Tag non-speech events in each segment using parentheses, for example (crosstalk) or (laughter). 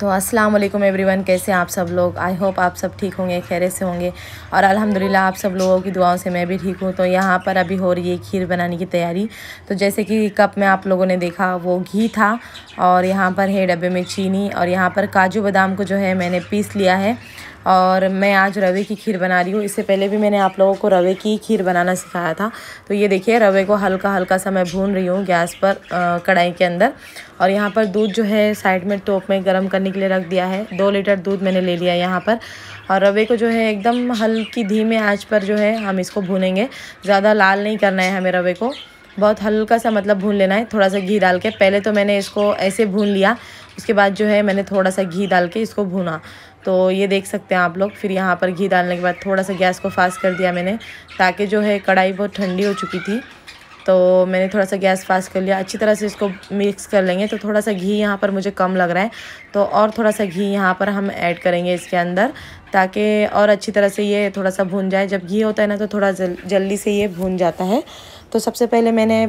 तो अस्सलाम वालेकुम एवरीवन कैसे आप सब लोग आई होप आप सब ठीक होंगे खैरे से होंगे और अल्हम्दुलिल्लाह आप सब लोगों की दुआओं से मैं भी ठीक हूँ तो यहाँ पर अभी हो रही है खीर बनाने की तैयारी तो जैसे कि कप में आप लोगों ने देखा वो घी था और यहाँ पर है डब्बे में चीनी और यहाँ पर काजू बादाम को जो है मैंने पीस लिया है और मैं आज रवे की खीर बना रही हूँ इससे पहले भी मैंने आप लोगों को रवे की खीर बनाना सिखाया था तो ये देखिए रवे को हल्का हल्का सा मैं भून रही हूँ गैस पर कढ़ाई के अंदर और यहाँ पर दूध जो है साइड में टोप में गर्म करने के लिए रख दिया है दो लीटर दूध मैंने ले लिया यहाँ पर और रवे को जो है एकदम हल्की धीमे आँच पर जो है हम इसको भूनेंगे ज़्यादा लाल नहीं करना है हमें रवे को बहुत हल्का सा मतलब भून लेना है थोड़ा सा घी डाल के पहले तो मैंने इसको ऐसे भून लिया उसके बाद जो है मैंने थोड़ा सा घी डाल के इसको भूना तो ये देख सकते हैं आप लोग फिर यहाँ पर घी डालने के बाद थोड़ा सा गैस को फास्ट कर दिया मैंने ताकि जो है कढ़ाई बहुत ठंडी हो चुकी थी तो मैंने थोड़ा सा गैस फास्ट कर लिया अच्छी तरह से इसको मिक्स कर लेंगे तो थोड़ा सा घी यहाँ पर मुझे कम लग रहा है तो और थोड़ा सा घी यहाँ पर हम ऐड करेंगे इसके अंदर ताकि और अच्छी तरह से ये थोड़ा सा भून जाए जब घी होता है ना तो थोड़ा जल, जल्दी से ये भून जाता है तो सबसे पहले मैंने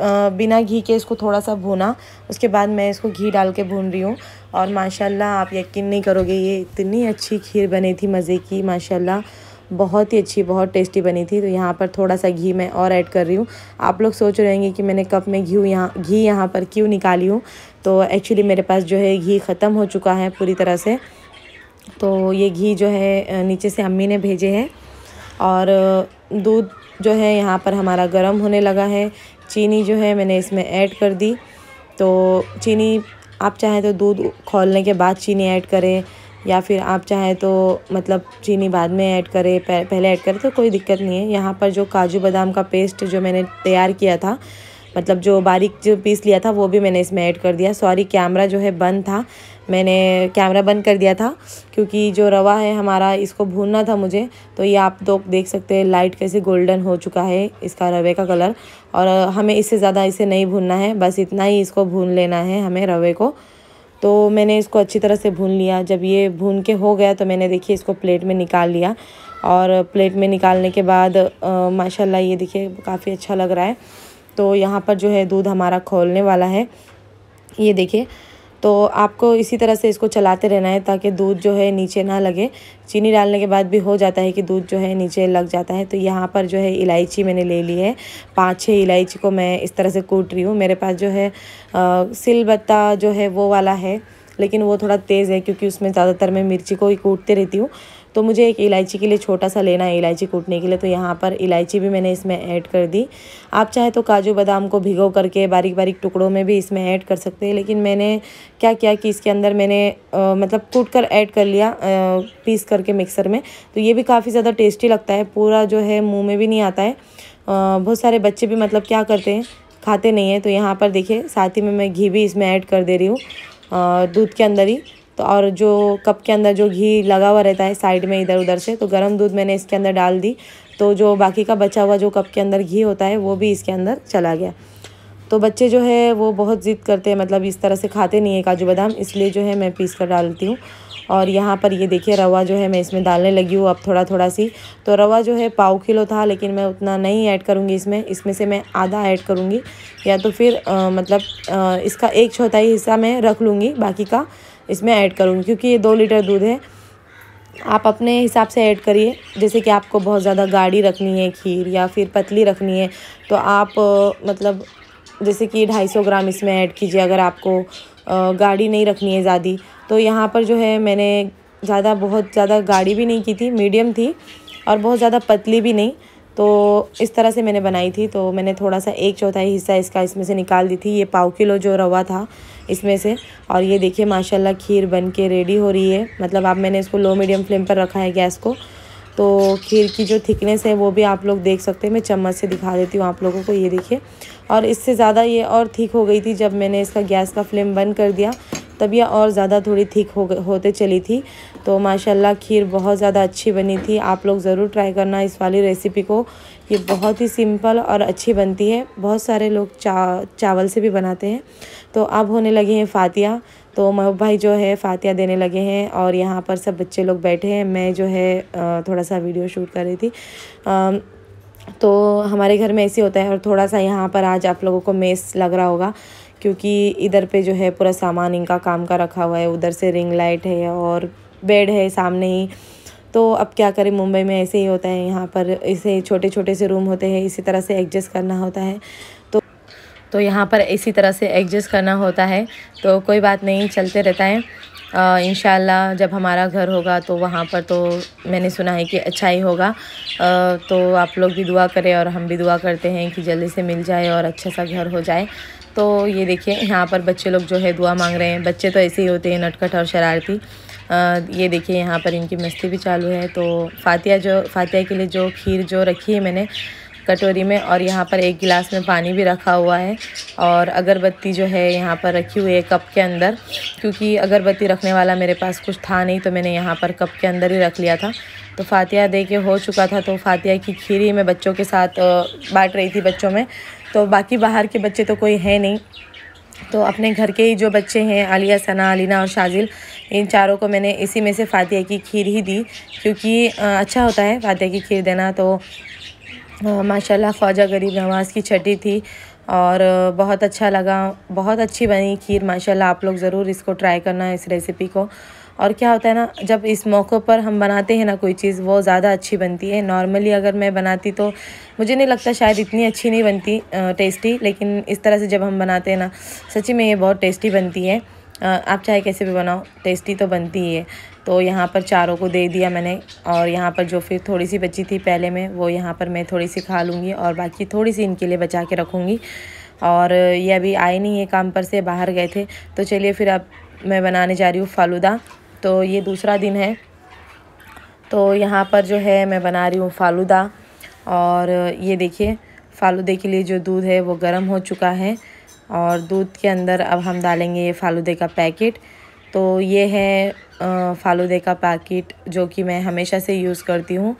बिना घी के इसको थोड़ा सा भुना उसके बाद मैं इसको घी डाल के भून रही हूँ और माशाल्लाह आप यकीन नहीं करोगे ये इतनी अच्छी खीर बनी थी मज़े की माशाल्लाह बहुत ही अच्छी बहुत टेस्टी बनी थी तो यहाँ पर थोड़ा सा घी मैं और ऐड कर रही हूँ आप लोग सोच रहे होंगे कि मैंने कप में घी यहाँ घी यहाँ पर क्यों निकाली हूँ तो एक्चुअली मेरे पास जो है घी ख़त्म हो चुका है पूरी तरह से तो ये घी जो है नीचे से अम्मी ने भेजे हैं और दूध जो है यहाँ पर हमारा गर्म होने लगा है चीनी जो है मैंने इसमें ऐड कर दी तो चीनी आप चाहें तो दूध खोलने के बाद चीनी ऐड करें या फिर आप चाहें तो मतलब चीनी बाद में ऐड करें पहले ऐड करें तो कोई दिक्कत नहीं है यहाँ पर जो काजू बादाम का पेस्ट जो मैंने तैयार किया था मतलब जो बारीक जो पीस लिया था वो भी मैंने इसमें ऐड कर दिया सॉरी कैमरा जो है बंद था मैंने कैमरा बंद कर दिया था क्योंकि जो रवा है हमारा इसको भूनना था मुझे तो ये आप लोग तो देख सकते हैं लाइट कैसे गोल्डन हो चुका है इसका रवे का कलर और हमें इससे ज़्यादा इसे नहीं भूनना है बस इतना ही इसको भून लेना है हमें रवे को तो मैंने इसको अच्छी तरह से भून लिया जब ये भून के हो गया तो मैंने देखिए इसको प्लेट में निकाल लिया और प्लेट में निकालने के बाद माशाल्लाह ये देखिए काफ़ी अच्छा लग रहा है तो यहाँ पर जो है दूध हमारा खोलने वाला है ये देखिए तो आपको इसी तरह से इसको चलाते रहना है ताकि दूध जो है नीचे ना लगे चीनी डालने के बाद भी हो जाता है कि दूध जो है नीचे लग जाता है तो यहाँ पर जो है इलायची मैंने ले ली है पाँच छः इलायची को मैं इस तरह से कूट रही हूँ मेरे पास जो है सिलबत्ता जो है वो वाला है लेकिन वो थोड़ा तेज़ है क्योंकि उसमें ज़्यादातर मैं मिर्ची को ही कूटते रहती हूँ तो मुझे एक इलायची के लिए छोटा सा लेना है इलायची कूटने के लिए तो यहाँ पर इलायची भी मैंने इसमें ऐड कर दी आप चाहे तो काजू बादाम को भिगो करके बारीक बारीक टुकड़ों में भी इसमें ऐड कर सकते हैं लेकिन मैंने क्या किया कि इसके अंदर मैंने आ, मतलब कूट कर ऐड कर लिया आ, पीस करके मिक्सर में तो ये भी काफ़ी ज़्यादा टेस्टी लगता है पूरा जो है मुँह में भी नहीं आता है बहुत सारे बच्चे भी मतलब क्या करते हैं खाते नहीं हैं तो यहाँ पर देखिए साथ ही में मैं घी भी इसमें ऐड कर दे रही हूँ दूध के अंदर ही तो और जो कप के अंदर जो घी लगा हुआ रहता है साइड में इधर उधर से तो गर्म दूध मैंने इसके अंदर डाल दी तो जो बाकी का बचा हुआ जो कप के अंदर घी होता है वो भी इसके अंदर चला गया तो बच्चे जो है वो बहुत ज़िद करते हैं मतलब इस तरह से खाते नहीं है काजू बादाम इसलिए जो है मैं पीस कर डालती हूँ और यहाँ पर ये देखिए रवा जो है मैं इसमें डालने लगी हूँ अब थोड़ा थोड़ा सी तो रवा जो है पाव किलो था लेकिन मैं उतना नहीं ऐड करूँगी इसमें इसमें से मैं आधा ऐड करूँगी या तो फिर आ, मतलब आ, इसका एक चौथाई हिस्सा मैं रख लूँगी बाकी का इसमें ऐड करूँगी क्योंकि ये दो लीटर दूध है आप अपने हिसाब से ऐड करिए जैसे कि आपको बहुत ज़्यादा गाढ़ी रखनी है खीर या फिर पतली रखनी है तो आप मतलब जैसे कि ढाई सौ ग्राम इसमें ऐड कीजिए अगर आपको गाढ़ी नहीं रखनी है ज़्यादा तो यहाँ पर जो है मैंने ज़्यादा बहुत ज़्यादा गाढ़ी भी नहीं की थी मीडियम थी और बहुत ज़्यादा पतली भी नहीं तो इस तरह से मैंने बनाई थी तो मैंने थोड़ा सा एक चौथाई हिस्सा इसका इसमें से निकाल दी थी ये पाव किलो जो रवा था इसमें से और ये देखिए माशाल्लाह खीर बन के रेडी हो रही है मतलब आप मैंने इसको लो मीडियम फ्लेम पर रखा है गैस को तो खीर की जो थिकनेस है वो भी आप लोग देख सकते हैं मैं चम्मच से दिखा देती हूँ आप लोगों को ये देखिए और इससे ज़्यादा ये और ठीक हो गई थी जब मैंने इसका गैस का फ्लेम बंद कर दिया तबीयत और ज़्यादा थोड़ी ठीक हो होते चली थी तो माशाल्लाह खीर बहुत ज़्यादा अच्छी बनी थी आप लोग ज़रूर ट्राई करना इस वाली रेसिपी को ये बहुत ही सिंपल और अच्छी बनती है बहुत सारे लोग चा चावल से भी बनाते हैं तो अब होने लगे हैं फातिया तो महबूब भाई जो है फातिया देने लगे हैं और यहाँ पर सब बच्चे लोग बैठे हैं मैं जो है थोड़ा सा वीडियो शूट कर रही थी आ, तो हमारे घर में ऐसे होता है और थोड़ा सा यहाँ पर आज आप लोगों को मेस लग रहा होगा क्योंकि इधर पे जो है पूरा सामान इनका काम का रखा हुआ है उधर से रिंग लाइट है और बेड है सामने ही तो अब क्या करें मुंबई में ऐसे ही होता है यहाँ पर ऐसे छोटे छोटे से रूम होते हैं इसी तरह से एडजस्ट करना होता है तो तो यहाँ पर इसी तरह से एडजस्ट करना होता है तो कोई बात नहीं चलते रहता है इन जब हमारा घर होगा तो वहाँ पर तो मैंने सुना है कि अच्छा ही होगा आ, तो आप लोग भी दुआ करें और हम भी दुआ करते हैं कि जल्दी से मिल जाए और अच्छा सा घर हो जाए तो ये देखिए यहाँ पर बच्चे लोग जो है दुआ मांग रहे हैं बच्चे तो ऐसे ही होते हैं नटखट और शरारती आ, ये देखिए यहाँ पर इनकी मस्ती भी चालू है तो फातिया जो फातिया के लिए जो खीर जो रखी है मैंने कटोरी में और यहाँ पर एक गिलास में पानी भी रखा हुआ है और अगरबत्ती जो है यहाँ पर रखी हुई है कप के अंदर क्योंकि अगरबत्ती रखने वाला मेरे पास कुछ था नहीं तो मैंने यहाँ पर कप के अंदर ही रख लिया था तो फातिया दे के हो चुका था तो फातिया की खीरी मैं बच्चों के साथ बांट रही थी बच्चों में तो बाकी बाहर के बच्चे तो कोई है नहीं तो अपने घर के ही जो बच्चे हैं आलिया सना अलीना और शाजिल इन चारों को मैंने इसी में से फातिया की खीर ही दी क्योंकि अच्छा होता है फातिया की खीर देना तो माशाल्लाह ख्वाजा गरीब नवाज़ की छठी थी और बहुत अच्छा लगा बहुत अच्छी बनी खीर माशाल्लाह आप लोग ज़रूर इसको ट्राई करना इस रेसिपी को और क्या होता है ना जब इस मौक़ों पर हम बनाते हैं ना कोई चीज़ वो ज़्यादा अच्छी बनती है नॉर्मली अगर मैं बनाती तो मुझे नहीं लगता शायद इतनी अच्छी नहीं बनती टेस्टी लेकिन इस तरह से जब हम बनाते हैं ना सची में ये बहुत टेस्टी बनती है आप चाहे कैसे भी बनाओ टेस्टी तो बनती ही है तो यहाँ पर चारों को दे दिया मैंने और यहाँ पर जो फिर थोड़ी सी बची थी पहले में वो यहाँ पर मैं थोड़ी सी खा लूँगी और बाकी थोड़ी सी इनके लिए बचा के रखूँगी और ये अभी आए नहीं है काम पर से बाहर गए थे तो चलिए फिर अब मैं बनाने जा रही हूँ फालूदा तो ये दूसरा दिन है तो यहाँ पर जो है मैं बना रही हूँ फालूदा और ये देखिए फालूदे के लिए जो दूध है वो गर्म हो चुका है और दूध के अंदर अब हम डालेंगे ये फालूदे का पैकेट तो ये है फालूदे का पैकेट जो कि मैं हमेशा से यूज़ करती हूँ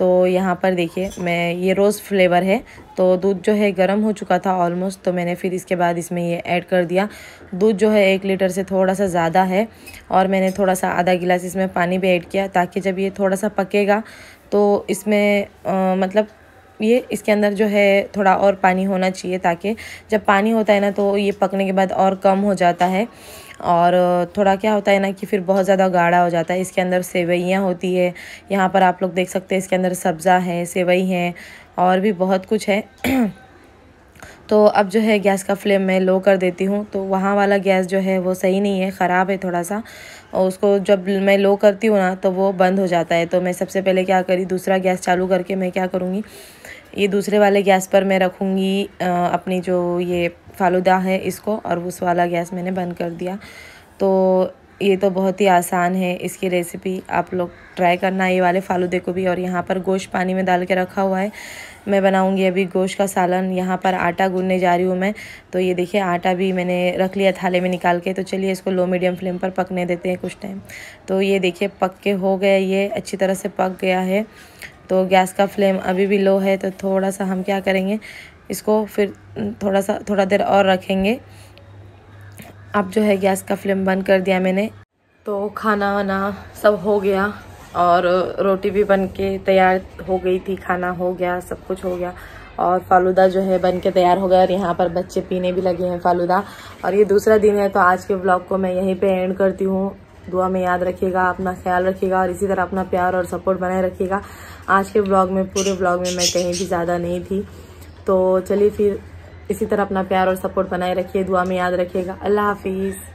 तो यहाँ पर देखिए मैं ये रोज़ फ्लेवर है तो दूध जो है गर्म हो चुका था ऑलमोस्ट तो मैंने फिर इसके बाद इसमें ये ऐड कर दिया दूध जो है एक लीटर से थोड़ा सा ज़्यादा है और मैंने थोड़ा सा आधा गिलास इसमें पानी भी ऐड किया ताकि जब ये थोड़ा सा पकेगा तो इसमें आ, मतलब ये इसके अंदर जो है थोड़ा और पानी होना चाहिए ताकि जब पानी होता है ना तो ये पकने के बाद और कम हो जाता है और थोड़ा क्या होता है ना कि फिर बहुत ज़्यादा गाढ़ा हो जाता है इसके अंदर सेवैयाँ होती है यहाँ पर आप लोग देख सकते हैं इसके अंदर सब्ज़ा है सेवई है और भी बहुत कुछ है (clears throat) तो अब जो है गैस का फ्लेम मैं लो कर देती हूँ तो वहाँ वाला गैस जो है वो सही नहीं है ख़राब है थोड़ा सा और उसको जब मैं लो करती हूँ ना तो वो बंद हो जाता है तो मैं सबसे पहले क्या करी दूसरा गैस चालू करके मैं क्या करूँगी ये दूसरे वाले गैस पर मैं रखूँगी अपनी जो ये फालूदा है इसको और उस वाला गैस मैंने बंद कर दिया तो ये तो बहुत ही आसान है इसकी रेसिपी आप लोग ट्राई करना ये वाले फालूदे को भी और यहाँ पर गोश्त पानी में डाल के रखा हुआ है मैं बनाऊँगी अभी गोश्त का सालन यहाँ पर आटा गूंदने जा रही हूँ मैं तो ये देखिए आटा भी मैंने रख लिया थाले में निकाल के तो चलिए इसको लो मीडियम फ्लेम पर पकने देते हैं कुछ टाइम तो ये देखिए पक के हो गया ये अच्छी तरह से पक गया है तो गैस का फ्लेम अभी भी लो है तो थोड़ा सा हम क्या करेंगे इसको फिर थोड़ा सा थोड़ा देर और रखेंगे अब जो है गैस का फ्लेम बंद कर दिया मैंने तो खाना वाना सब हो गया और रोटी भी बन के तैयार हो गई थी खाना हो गया सब कुछ हो गया और फालूदा जो है बन के तैयार हो गया और यहाँ पर बच्चे पीने भी लगे हैं फालूदा और ये दूसरा दिन है तो आज के ब्लॉग को मैं यहीं पे एंड करती हूँ दुआ में याद रखिएगा अपना ख्याल रखिएगा और इसी तरह अपना प्यार और सपोर्ट बनाए रखिएगा आज के ब्लॉग में पूरे ब्लॉग में मैं कहीं भी ज़्यादा नहीं थी तो चलिए फिर इसी तरह अपना प्यार और सपोर्ट बनाए रखिए दुआ में याद रखिएगा अल्लाह हाफिज़